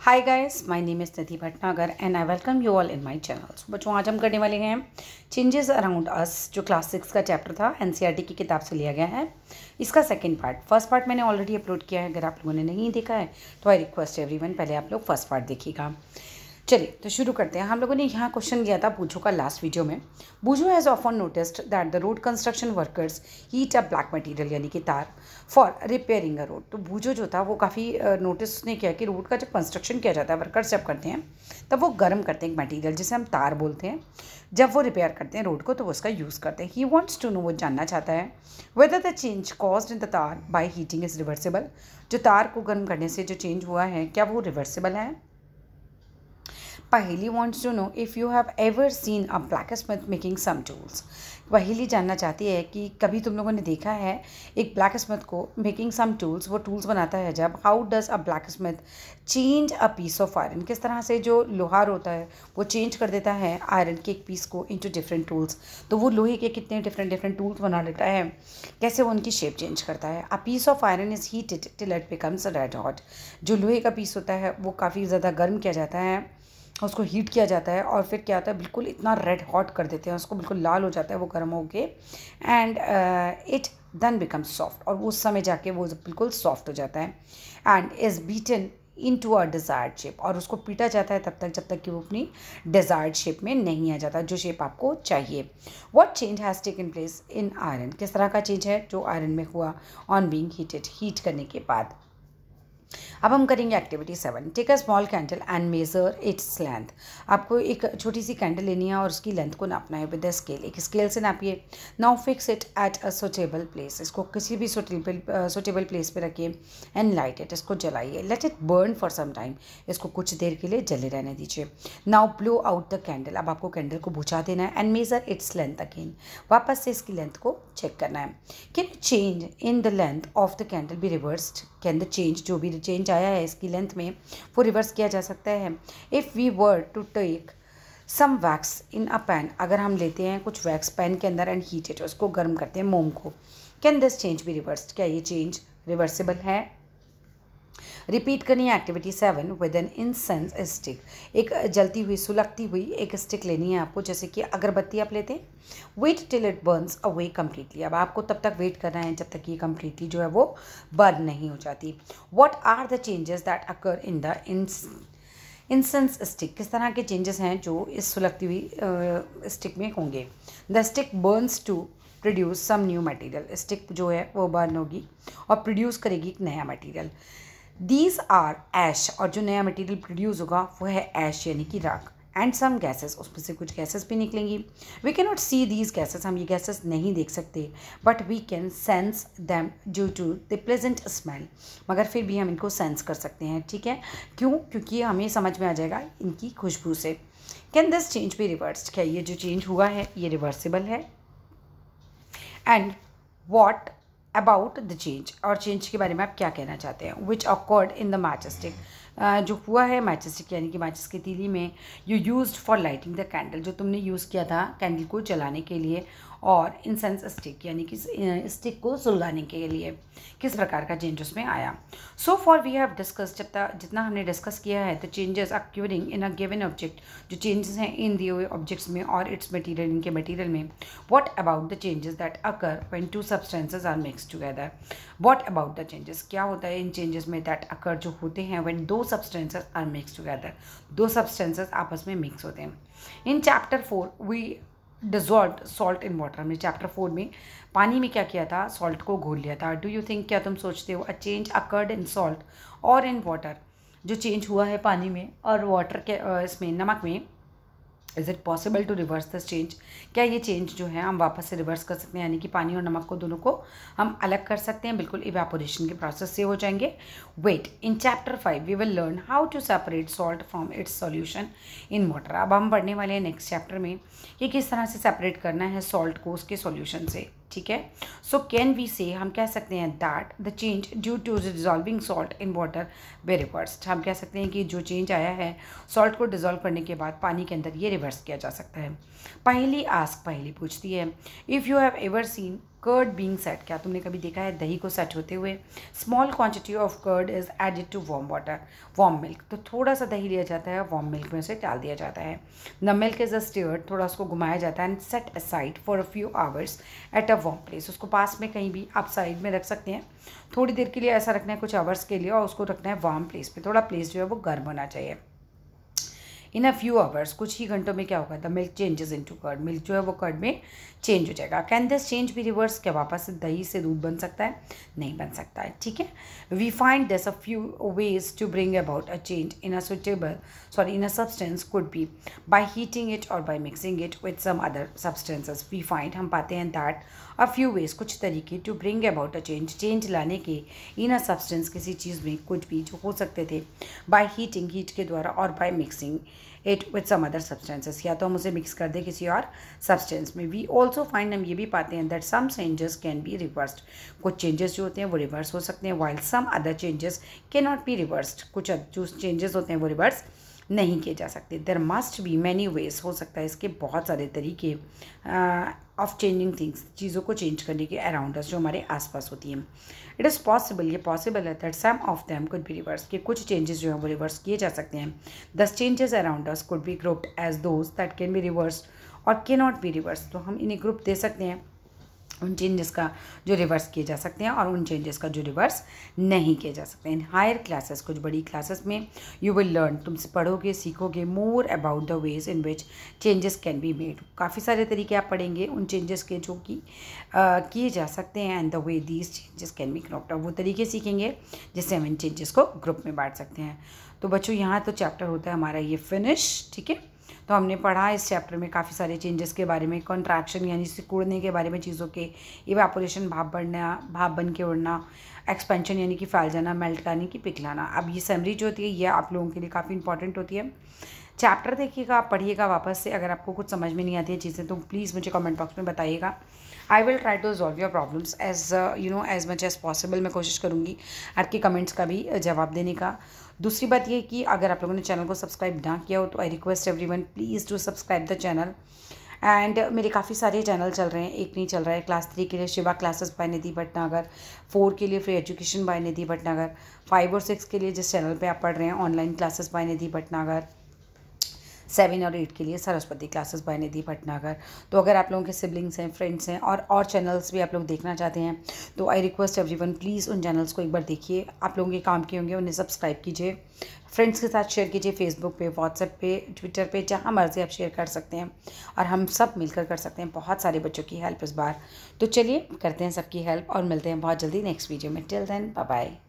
hi guys my name is Nidhi Bhatnagar and I welcome you all in my channel बच्चों आज हम करने वाले हैं चेंजेस अराउंड अस जो क्लास सिक्स का चैप्टर था एनसीईआरटी e की किताब से लिया गया है इसका सेकंड पार्ट फर्स्ट पार्ट मैंने ऑलरेडी अपलोड किया है अगर आप लोगों ने नहीं देखा है तो आई रिक्वेस्ट वन पहले आप लोग फर्स्ट पार्ट देखिएगा चलिए तो शुरू करते हैं हम लोगों ने यहाँ क्वेश्चन किया था बूझो का लास्ट वीडियो में Boojho has often noticed that the road construction workers heat a black material यानी कि तार फॉर रिपेयरिंग अ रोड तो बूझो जो था वो काफ़ी नोटिस उसने किया कि रोड का जब कंस्ट्रक्शन किया जाता है वर्कर्स जब करते हैं तब वो गर्म करते हैं एक मटीरियल जिसे हम तार बोलते हैं जब वो रिपेयर करते हैं रोड को तो वो उसका यूज़ करते हैं ही वॉन्ट्स टू नो वो जानना चाहता है whether the change cause in the tar by heating is reversible जो तार को गर्म करने से जो चेंज हुआ है क्या वो रिवर्सिबल है Paheli wants to know if you have ever seen a blacksmith making some tools Paheli जानना चाहती है कि कभी तुम लोगों ने देखा है एक ब्लैक स्मिथ को मेकिंग सम टूल्स वो टूल्स बनाता है जब how does a blacksmith change a piece of iron किस तरह से जो लोहार होता है वो चेंज कर देता है आयरन के एक पीस को इंटू डिफरेंट टूल्स तो वो लोहे के कितने डिफरेंट डिफरेंट टूल्स बना लेता है कैसे वो उनकी शेप चेंज करता है a piece of iron is heated till it becomes red hot जो लोहे का पीस होता है वो काफ़ी ज़्यादा गर्म किया जाता है उसको हीट किया जाता है और फिर क्या होता है बिल्कुल इतना रेड हॉट कर देते हैं उसको बिल्कुल लाल हो जाता है वो गर्म हो के and it then become soft और उस समय जाके वो बिल्कुल सॉफ्ट हो जाता है and is beaten into our desired shape और उसको पीटा जाता है तब तक जब तक कि वो अपनी डिज़ायर्ड शेप में नहीं आ जाता जो शेप आपको चाहिए what change has taken place in iron किस तरह का चेंज है जो आयरन में हुआ ऑन बींग हीटेड हीट करने के बाद अब हम करेंगे activity seven take a small candle and measure its length आपको एक छोटी सी कैंडल लेनी है और उसकी लेंथ को नापना है विद अ स्केल एक स्केल से नापिए now fix it at a suitable place इसको किसी भी सुटेबल सुटेबल प्लेस पे रखिए एंड लाइट इट इसको जलाइए let it burn for some time इसको कुछ देर के लिए जले रहने दीजिए now blow out the candle अब आपको कैंडल को बुझा देना है and measure its length again वापस से इसकी लेंथ को चेक करना है can change in the length of the candle be reversed can the change जो भी चेंज आया है इसकी लेंथ में वो रिवर्स किया जा सकता है if we were to take some wax in a pan अगर हम लेते हैं कुछ वैक्स पैन के अंदर एंड हीटेड उसको गर्म करते हैं मोम को can this change be reverse क्या ये चेंज रिवर्सिबल है रिपीट करनी है activity seven with an incense stick एक जलती हुई सुलगती हुई एक स्टिक लेनी है आपको जैसे कि अगरबत्ती आप लेते हैं wait till it burns away completely अब आपको तब तक वेट करना है जब तक ये कम्प्लीटली जो है वो बर्न नहीं हो जाती what are the changes that occur in the in incense stick किस तरह के चेंजेस हैं जो इस सुलगती हुई स्टिक में होंगे the stick burns to produce some new material stick जो है वो बर्न होगी और प्रोड्यूस करेगी एक नया मटेरियल दीज आर ऐश और जो नया मटेरियल प्रोड्यूस होगा वो है ऐश यानी कि राख एंड सम गैसेस उसमें से कुछ गैसेस भी निकलेंगी we can not see these gases हम ये गैसेस नहीं देख सकते but we can sense them due to the pleasant smell मगर फिर भी हम इनको सेंस कर सकते हैं ठीक है क्यों क्योंकि हमें समझ में आ जाएगा इनकी खुशबू से can this change be reverse क्या ये जो चेंज हुआ है ये रिवर्सिबल है and what about the change और चेंज के बारे में आप क्या कहना चाहते हैं which occurred in the matchstick जो हुआ है मैचस्टिक यानी कि माचिस की तीली में you use for lighting the candle जो तुमने यूज़ किया था कैंडल को जलाने के लिए और इंसेंस स्टिक यानी कि स्टिक को सुलगाने के लिए किस प्रकार का चेंज उसमें आया so for we have discuss जब तक जितना हमने डिस्कस किया है the changes occurring in a given object जो चेंजेस हैं इन दिए हुए ऑब्जेक्ट्स में और इट्स मटीरियल इनके मटीरियल में what about the changes that occur when two substances are mix together what about the changes क्या होता है इन चेंजेस में दैट अकर जो होते हैं वेन दो सब्सटेंसेज आर मिक्स टूगेदर दो सब्सटेंसेज आपस में मिक्स होते हैं in chapter four we dissolve salt in water हमने चैप्टर फोर में पानी में क्या किया था सॉल्ट को घोल लिया था डू यू थिंक क्या तुम सोचते हो a change occurred in salt और इन वाटर जो चेंज हुआ है पानी में और वाटर के इसमें नमक में is it possible to reverse this change क्या ये चेंज जो है हम वापस से रिवर्स कर सकते हैं यानी कि पानी और नमक को दोनों को हम अलग कर सकते हैं बिल्कुल इवेपोरेशन के प्रोसेस से हो जाएंगे wait in chapter five we will learn how to separate salt from its solution in water अब हम पढ़ने वाले हैं नेक्स्ट चैप्टर में कि किस तरह से सेपरेट करना है सॉल्ट को उसके सोल्यूशन से ठीक है सो कैन वी से हम कह सकते हैं that the change due to dissolving salt in water way reverse हम कह सकते हैं कि जो चेंज आया है सॉल्ट को डिजॉल्व करने के बाद पानी के अंदर ये रिवर्स किया जा सकता है पहली आस्क पहली पूछती है if you have ever seen curd being set क्या तुमने कभी देखा है दही को सेट होते हुए small quantity of curd is added to warm water warm milk तो थोड़ा सा दही लिया जाता है वार्म मिल्क में उसे डाल दिया जाता है the milk is a stir थोड़ा उसको घुमाया जाता है and set aside for a few hours at a warm place उसको पास में कहीं भी आप साइड में रख सकते हैं थोड़ी देर के लिए ऐसा रखना है कुछ आवर्स के लिए और उसको रखना है वार्म प्लेस पर थोड़ा प्लेस जो है वो गर्म होना चाहिए इन अ फ्यू आवर्स कुछ ही घंटों में क्या होगा the milk changes into curd milk जो है वो कर्ड में चेंज हो जाएगा can this change be reverse क्या वापस से दही से दूध बन सकता है नहीं बन सकता है ठीक है we find this a few ways to bring about a change in a suitable sorry in a substance could be by heating it और by mixing it with some other substances we find हम पाते हैं that a few ways कुछ तरीके to bring about a change change लाने के इन a substance किसी चीज़ में कुछ भी जो हो सकते थे बाय हीटिंग हीट के द्वारा और by mixing it with some other substances या तो हम उसे मिक्स कर दें किसी और सब्सटेंस में वी ऑल्सो फाइंड हम ये भी पाते हैं that some changes can be reversed कुछ चेंजेस जो होते हैं वो रिवर्स हो सकते हैं while some other changes can not be reversed कुछ जो चेंजेस होते हैं वो रिवर्स नहीं किए जा सकते there must be many ways हो सकता है इसके बहुत सारे तरीके ऑफ चेंजिंग थिंग्स चीज़ों को चेंज करने के अराउंड जो हमारे आसपास होती हैं इट इज़ पॉसिबल ये पॉसिबल है that some of them could be reverse कि कुछ चेंजेस जो हैं वो रिवर्स किए जा सकते हैं these changes around could be grouped as those that can be reverse और के नॉट बी रिवर्स तो हम इन्हें ग्रुप दे सकते हैं उन चेंजेस का जो रिवर्स किए जा सकते हैं और उन चेंजेस का जो रिवर्स नहीं किए जा सकते हैं हायर क्लासेस कुछ बड़ी क्लासेस में यू विल लर्न तुम पढ़ोगे सीखोगे more about the ways in which changes can be made काफ़ी सारे तरीके आप पढ़ेंगे उन चेंजेस के जो कि किए जा सकते हैं and the way these changes can be brought वो तरीके सीखेंगे जिससे हम इन चेंजेस को ग्रुप में बांट सकते हैं तो बच्चों यहाँ तो चैप्टर होता है हमारा ये फिनिश ठीक है तो हमने पढ़ा इस चैप्टर में काफ़ी सारे चेंजेस के बारे में कॉन्ट्रैक्शन यानी सिकुड़ने के बारे में चीज़ों के इवेपोरेशन भाप बढ़ना भाप बन के उड़ना एक्सपेंशन यानी कि फैल जाना मेल्ट करने की पिघलाना अब ये समरी जो होती है ये आप लोगों के लिए काफ़ी इंपॉर्टेंट होती है चैप्टर देखिएगा आप पढ़िएगा वापस से अगर आपको कुछ समझ में नहीं आती है चीज़ें तो प्लीज़ मुझे कमेंट बॉक्स में बताइएगा I will try to solve your problems as you know as much as possible मैं कोशिश करूँगी आपके कमेंट्स का भी जवाब देने का दूसरी बात ये कि अगर आप लोगों ने चैनल को सब्सक्राइब ना किया हो तो I request everyone please to subscribe the channel and मेरे काफ़ी सारे चैनल चल रहे हैं एक नहीं चल रहा है क्लास थ्री के लिए Shiva classes by Nidhi Bhatnagar four के लिए free education by Nidhi Bhatnagar five और सिक्स के लिए जिस चैनल पे आप पढ़ रहे हैं online classes by Nidhi Bhatnagar seven और एट के लिए सरस्वती क्लासेस बाय निधि भटनागर तो अगर आप लोगों के सिबलिंग्स हैं फ्रेंड्स हैं और और चैनल्स भी आप लोग देखना चाहते हैं तो आई रिक्वेस्ट एवरी प्लीज़ उन चैनल्स को एक बार देखिए आप लोगों के काम के होंगे उन्हें सब्सक्राइब कीजिए फ्रेंड्स के साथ शेयर कीजिए फेसबुक पे व्हाट्सएप पे ट्विटर पे जहाँ मर्ज़ी आप शेयर कर सकते हैं और हम सब मिलकर कर सकते हैं बहुत सारे बच्चों की हेल्प इस बार तो चलिए करते हैं सबकी हेल्प और मिलते हैं बहुत जल्दी नेक्स्ट वीडियो में टिल देन बाय